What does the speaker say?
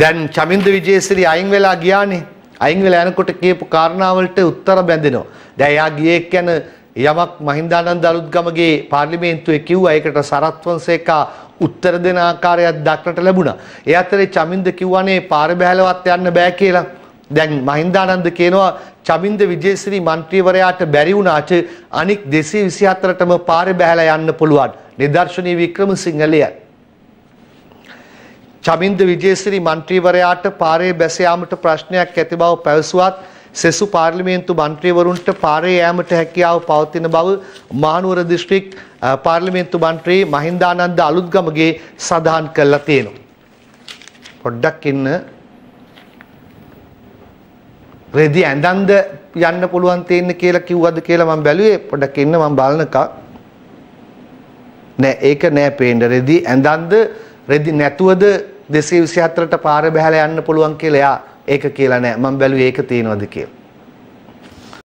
දැන් චමින්ද විජේසිරි අයින් වෙලා ගියානේ. අයින් වෙලා යනකොට කියපු කාරණාවලට උත්තර බැඳෙනවා. දැන් එයා ගියේ කියන යමක් මහින්දානන්ද අලුත්ගමගේ පාර්ලිමේන්තුවේ කිව්වා. ඒකට සරත්වංශේකා උත්තර දෙන ආකාරයක් දක්නට ලැබුණා. ඒ අතරේ චමින්ද කිව්වනේ පාර බැලවත් යන්න බෑ කියලා. දැන් මහින්දානන්ද කියනවා චමින්ද විජේසිරි මන්ත්‍රීවරයාට බැරි වුණාට අනික් 224ටම පාරේ බැහැලා යන්න පුළුවන්. නිදර්ශනීය වික්‍රමසිංහ ලියයි. චමින්ද විජේසිරි මන්ත්‍රීවරයාට පාරේ බැස යාමට ප්‍රශ්නයක් ඇති බව පැවසුවත් සෙසු පාර්ලිමේන්තු මන්ත්‍රීවරුන්ට පාරේ යාමට හැකියාව පවතින බව මහනුවර දිස්ත්‍රික් පාර්ලිමේන්තු මන්ත්‍රී මහින්දානන්ද අලුත්ගමගේ සඳහන් කළා තියෙනවා. පොඩ්ඩක් ඉන්න. රෙදි ඇඳන්ද යන්න පුළුවන් තියෙන්නේ කියලා කිව්වද කියලා මම බැලුවේ පොඩ්ඩක් ඉන්න මම බලනකම්. නෑ ඒක නෑ පේන්න. රෙදි ඇඳන්ද රෙදි නැතුවද දෙසේ විසි අතරට පාර බැහල යන්න පුළුවන් කියලා එයා ඒක කියලා නෑ මම බැලුවේ ඒක තියෙනවද කියලා.